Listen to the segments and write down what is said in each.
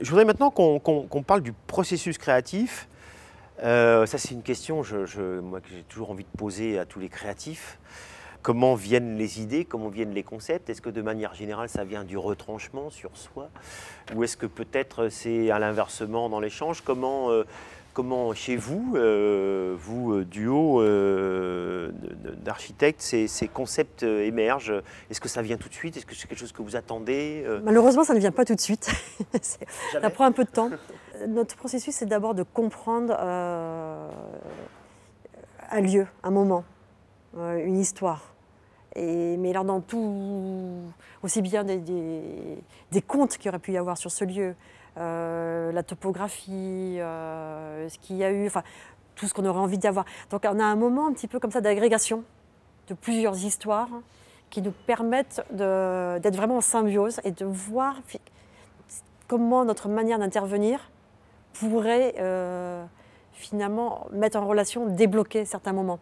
Je voudrais maintenant qu'on parle du processus créatif. Euh, ça, c'est une question que j'ai toujours envie de poser à tous les créatifs. Comment viennent les idées Comment viennent les concepts Est-ce que de manière générale, ça vient du retranchement sur soi Ou est-ce que peut-être c'est à l'inversement dans l'échange Comment, euh, comment chez vous, euh, vous euh, duo, architecte ces, concepts euh, émergent Est-ce que ça vient tout de suite Est-ce que c'est quelque chose que vous attendez euh? Malheureusement, ça ne vient pas tout de suite. ça prend un peu de temps. Euh, notre processus, c'est d'abord de comprendre un lieu, un moment, une histoire. Et, mais là, dans tout, aussi bien des, des, contes qu'il aurait pu y avoir sur ce lieu, la topographie, ce qu'il y a eu, enfin tout ce qu'on aurait envie d'y avoir. Donc on a un moment un petit peu comme ça d'agrégation de plusieurs histoires qui nous permettent d'être vraiment en symbiose et de voir comment notre manière d'intervenir pourrait euh, finalement mettre en relation, débloquer certains moments.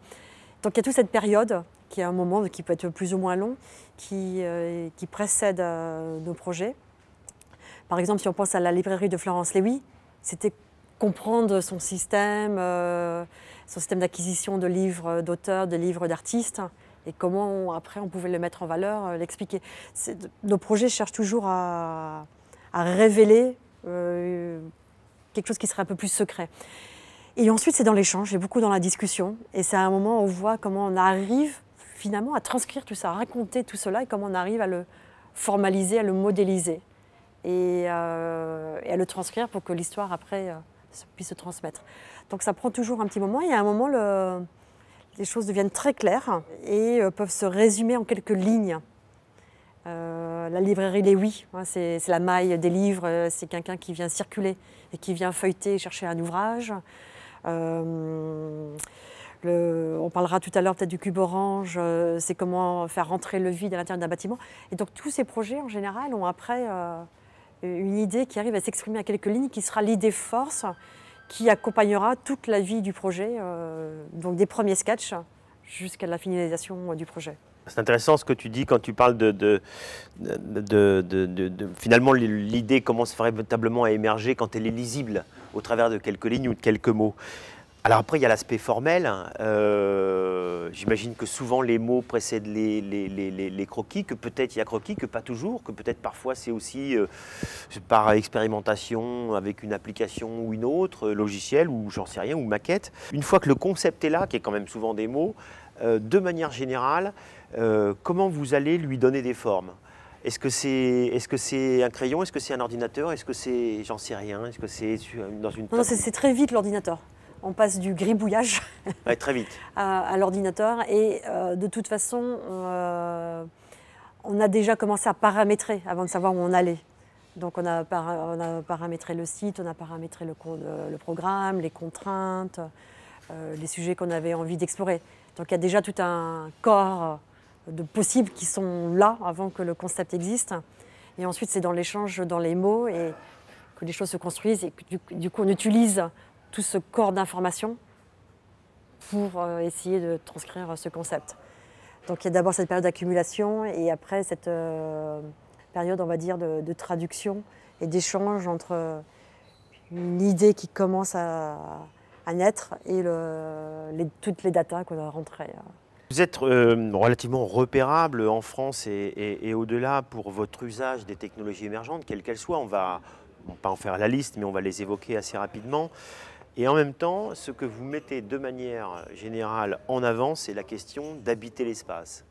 Donc il y a toute cette période, qui est un moment qui peut être plus ou moins long, qui, euh, qui précède euh, nos projets. Par exemple, si on pense à la librairie de Florence Léwy, c'était comprendre son système, son système d'acquisition de livres d'auteurs, de livres d'artistes, et comment après on pouvait le mettre en valeur, euh, l'expliquer. Nos projets cherchent toujours à, révéler euh, quelque chose qui serait un peu plus secret. Et ensuite, c'est dans l'échange, et beaucoup dans la discussion. Et c'est à un moment où on voit comment on arrive finalement à transcrire tout ça, à raconter tout cela, et comment on arrive à le formaliser, à le modéliser, et, euh, à le transcrire pour que l'histoire après puisse se transmettre. Donc ça prend toujours un petit moment et à un moment, le, les choses deviennent très claires et euh, peuvent se résumer en quelques lignes. Euh, la librairie Les Oui, hein, c'est la maille des livres, euh, c'est quelqu'un qui vient circuler et qui vient feuilleter et chercher un ouvrage. le, on parlera tout à l'heure peut-être du cube orange, c'est comment faire rentrer le vide à l'intérieur d'un bâtiment. Et donc tous ces projets en général ont après euh, une idée qui arrive à s'exprimer à quelques lignes, qui sera l'idée force qui accompagnera toute la vie du projet, euh, donc des premiers sketchs jusqu'à la finalisation euh, du projet. C'est intéressant ce que tu dis quand tu parles de, de, de finalement l'idée commence véritablement à émerger quand elle est lisible au travers de quelques lignes ou de quelques mots. Alors après, il y a l'aspect formel. Hein. Euh, j'imagine que souvent les mots précèdent les, croquis, que peut-être il y a croquis, que pas toujours, que peut-être parfois c'est aussi euh, par expérimentation avec une application ou une autre, euh, logiciel ou j'en sais rien, ou maquette. Une fois que le concept est là, qui est quand même souvent des mots, de manière générale, comment vous allez lui donner des formes est-ce que c'est un crayon Est-ce que c'est un ordinateur Est-ce que c'est. J'en sais rien. Est-ce que c'est dans une. Non, c'est très vite l'ordinateur on passe du gribouillage très vite. à, l'ordinateur. Et euh, de toute façon, euh, on a déjà commencé à paramétrer avant de savoir où on allait. Donc on a, paramétré le site, on a paramétré le, euh, programme, les contraintes, les sujets qu'on avait envie d'explorer. Donc il y a déjà tout un corps de possibles qui sont là avant que le concept existe. Et ensuite, c'est dans l'échange, dans les mots, et que les choses se construisent et que du coup, on utilise tout ce corps d'information pour euh, essayer de transcrire ce concept. Donc il y a d'abord cette période d'accumulation et après cette euh, période, on va dire, de, traduction et d'échange entre euh, l'idée qui commence à, naître et le, toutes les datas qu'on a rentrées. Vous êtes relativement repérable en France et, au-delà pour votre usage des technologies émergentes, quelles qu'elles soient. On va, on va pas en faire la liste, mais on va les évoquer assez rapidement. Et en même temps, ce que vous mettez de manière générale en avant, c'est la question d'habiter l'espace.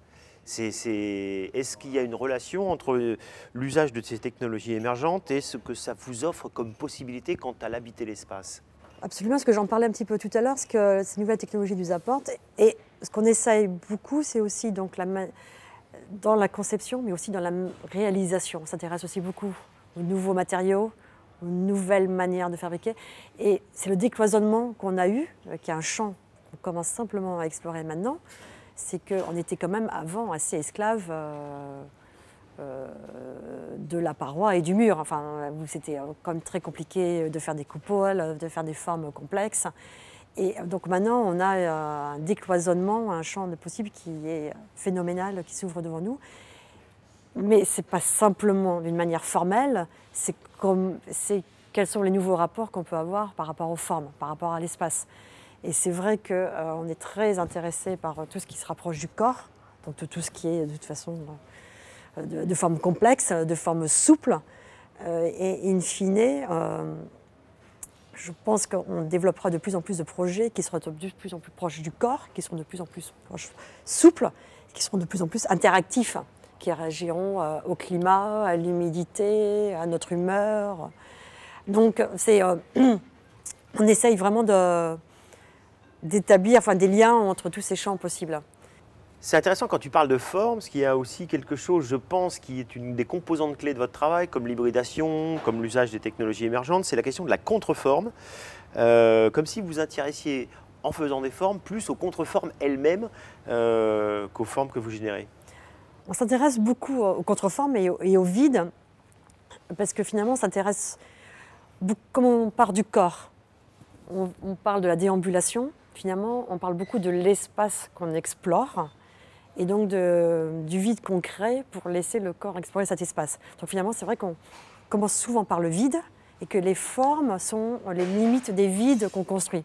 Est-ce qu'il y a une relation entre l'usage de ces technologies émergentes et ce que ça vous offre comme possibilité quant à l'habiter l'espace Absolument, ce que j'en parlais un petit peu tout à l'heure, ce que ces nouvelles technologies nous apportent. Et ce qu'on essaye beaucoup, c'est aussi dans la conception, mais aussi dans la réalisation. On s'intéresse aussi beaucoup aux nouveaux matériaux, une nouvelle manière de fabriquer. Et c'est le décloisonnement qu'on a eu, euh, qui est un champ qu'on commence simplement à explorer maintenant, c'est qu'on était quand même avant assez esclaves euh, euh, de la paroi et du mur. Enfin, c'était quand même très compliqué de faire des coupoles, de faire des formes complexes. Et donc maintenant, on a un décloisonnement, un champ de possibles qui est phénoménal, qui s'ouvre devant nous. Mais ce n'est pas simplement d'une manière formelle, c'est comme, c'est quels sont les nouveaux rapports qu'on peut avoir par rapport aux formes, par rapport à l'espace. Et c'est vrai qu'on euh, est très intéressé par euh, tout ce qui se rapproche du corps, donc tout ce qui est de toute façon euh, de, forme complexe, de forme souple. et in fine, je pense qu'on développera de plus en plus de projets qui seront de plus en plus proches du corps, qui seront de plus en plus souples, qui seront de plus en plus interactifs qui réagiront euh, au climat, à l'humidité, à notre humeur. Donc, c'est, euh, on essaye vraiment de, d'établir enfin, des liens entre tous ces champs possibles. C'est intéressant quand tu parles de forme, ce qui a aussi quelque chose, je pense, qui est une des composantes clés de votre travail, comme l'hybridation, comme l'usage des technologies émergentes, c'est la question de la contreforme. Euh, comme si vous intéressiez, en faisant des formes, plus aux contreformes elles-mêmes qu'aux formes que vous générez. On s'intéresse beaucoup aux contreformes et au, et vide, parce que finalement, on s'intéresse, comme on part du corps, on, parle de la déambulation, finalement, on parle beaucoup de l'espace qu'on explore, et donc du vide qu'on crée pour laisser le corps explorer cet espace. Donc finalement, c'est vrai qu'on commence souvent par le vide, et que les formes sont les limites des vides qu'on construit.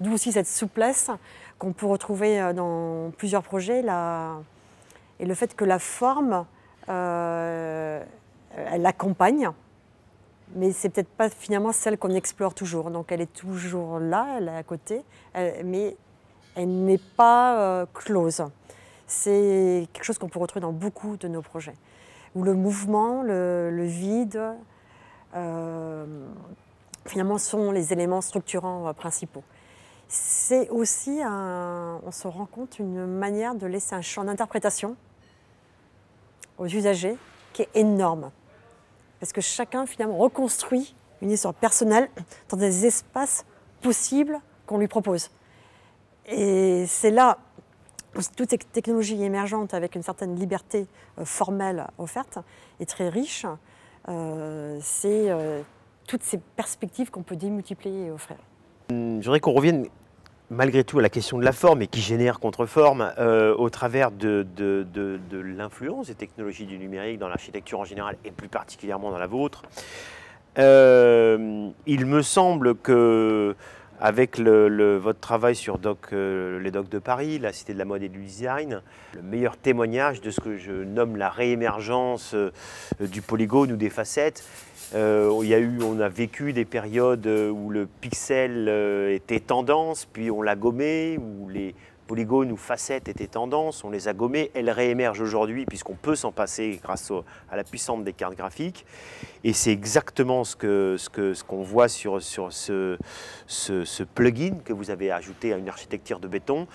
D'où aussi cette souplesse qu'on peut retrouver euh, dans plusieurs projets, la, et le fait que la forme, euh, elle accompagne, mais c'est peut-être pas finalement celle qu'on explore toujours. Donc elle est toujours là, elle est à côté, euh, mais elle n'est pas euh, close. C'est quelque chose qu'on peut retrouver dans beaucoup de nos projets, où le mouvement, le, vide, finalement sont les éléments structurants principaux. C'est aussi, on se rend compte, une manière de laisser un champ d'interprétation aux usagers qui est énorme. Parce que chacun finalement reconstruit une histoire personnelle dans des espaces possibles qu'on lui propose. Et c'est là toutes ces technologies émergentes avec une certaine liberté euh, formelle offerte et très riche. Euh, c'est euh, toutes ces perspectives qu'on peut démultiplier et offrir. Hum, qu'on revienne malgré tout à la question de la forme et qui génère contre-forme euh, au travers de, l'influence des technologies du numérique dans l'architecture en général et plus particulièrement dans la vôtre. Euh, il me semble que avec le, votre travail sur doc, euh, les docs de Paris, la Cité de la mode et du design, le meilleur témoignage de ce que je nomme la réémergence du polygone ou des facettes, euh, eu, on a vécu des périodes euh, où le pixel euh, était tendance, puis on l'a gommé, où les polygones ou facettes étaient tendance, on les a gommés, elles réémergent aujourd'hui puisqu'on peut s'en passer grâce à la puissance des cartes graphiques. Et c'est exactement ce qu'on que, voit sur, ce plugin que vous avez ajouté à une architecture de béton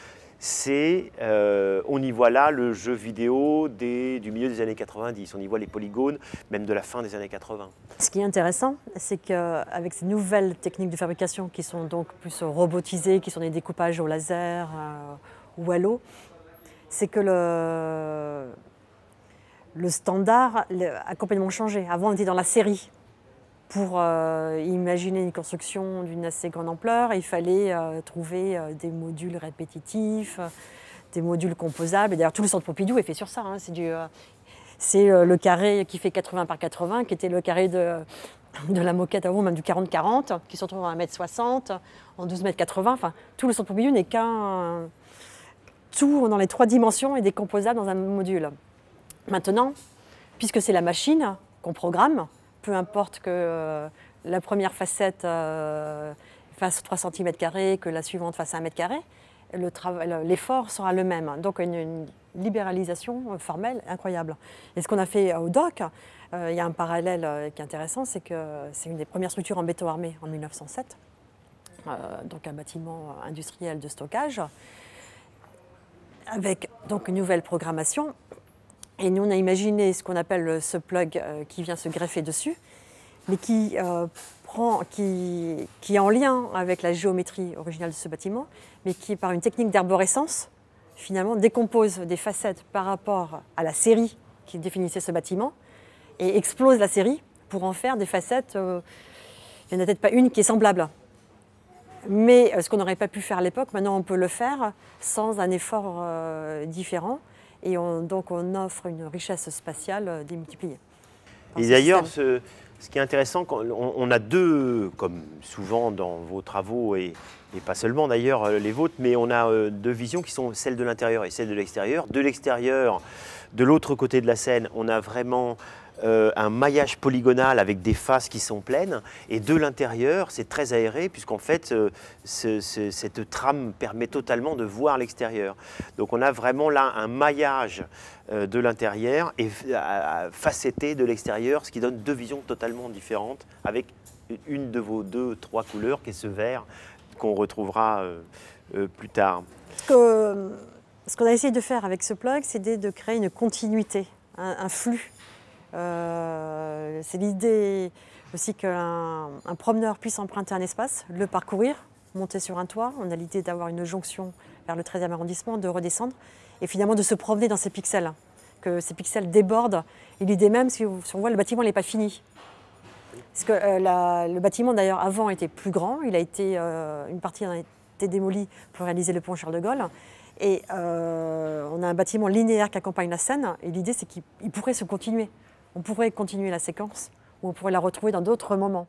c'est, euh, on y voit là le jeu vidéo du milieu des années 90, on y voit les polygones, même de la fin des années 80. Ce qui est intéressant, c'est qu'avec ces nouvelles techniques de fabrication qui sont donc plus robotisées, qui sont des découpages au laser euh, ou à l'eau, c'est que le, le standard a complètement changé. Avant, on était dans la série pour euh, imaginer une construction d'une assez grande ampleur, il fallait euh, trouver euh, des modules répétitifs, des modules composables. Et d'ailleurs, tout le centre Pompidou est fait sur ça. Hein. C'est le carré qui fait 80 par 80, qui était le carré de, la moquette avant, même du 40-40, qui se retrouve à 1m60, en 12m80. Enfin, tout le centre Pompidou n'est qu'un. Tout dans les trois dimensions et décomposable dans un module. Maintenant, puisque c'est la machine qu'on programme, peu importe que euh, la première facette euh, fasse 3 cm, que la suivante fasse 1 m, l'effort sera le même. Donc une, libéralisation euh, formelle incroyable. Et ce qu'on a fait au DOC, il y a un parallèle qui est intéressant, c'est que c'est une des premières structures en béton armé en 1907, donc un bâtiment industriel de stockage, avec donc une nouvelle programmation et nous, on a imaginé ce qu'on appelle euh, ce plug euh, qui vient se greffer dessus, mais qui, euh, prend, qui, est en lien avec la géométrie originale de ce bâtiment, mais qui, par une technique d'arborescence, finalement décompose des facettes par rapport à la série qui définissait ce bâtiment et explose la série pour en faire des facettes. il n'y en a peut-être pas une qui est semblable. Mais ce qu'on n'aurait pas pu faire à l'époque, maintenant on peut le faire sans un effort différent et donc on offre une richesse spatiale euh, démultipliée. Et d'ailleurs, ce, qui est intéressant, on, a deux, comme souvent dans vos travaux, et, et pas seulement d'ailleurs euh, les vôtres, mais on a euh, deux visions qui sont celles de l'intérieur et celles de l'extérieur. De l'extérieur, de l'autre côté de la scène, on a vraiment euh, un maillage polygonal avec des faces qui sont pleines. Et de l'intérieur, c'est très aéré, puisqu'en fait, euh, cette trame permet totalement de voir l'extérieur. Donc on a vraiment là un maillage euh, de l'intérieur et facetté de l'extérieur, ce qui donne deux visions totalement différentes avec une de vos deux, trois couleurs, qui est ce vert qu'on retrouvera plus tard. Ce qu'on a essayé de faire avec ce plug, c'est de créer une continuité, un flux euh, c'est l'idée aussi qu'un un promeneur puisse emprunter un espace, le parcourir, monter sur un toit. On a l'idée d'avoir une jonction vers le 13e arrondissement, de redescendre et finalement de se promener dans ces pixels, que ces pixels débordent. Et l'idée même, si, on voit, le bâtiment n'est pas fini. Parce que euh, le bâtiment d'ailleurs avant était plus grand, il a été, euh, une partie a été démolie pour réaliser le pont Charles de Gaulle. Et on a un bâtiment linéaire qui accompagne la Seine, et l'idée c'est qu'il pourrait se continuer on pourrait continuer la séquence ou on pourrait la retrouver dans d'autres moments.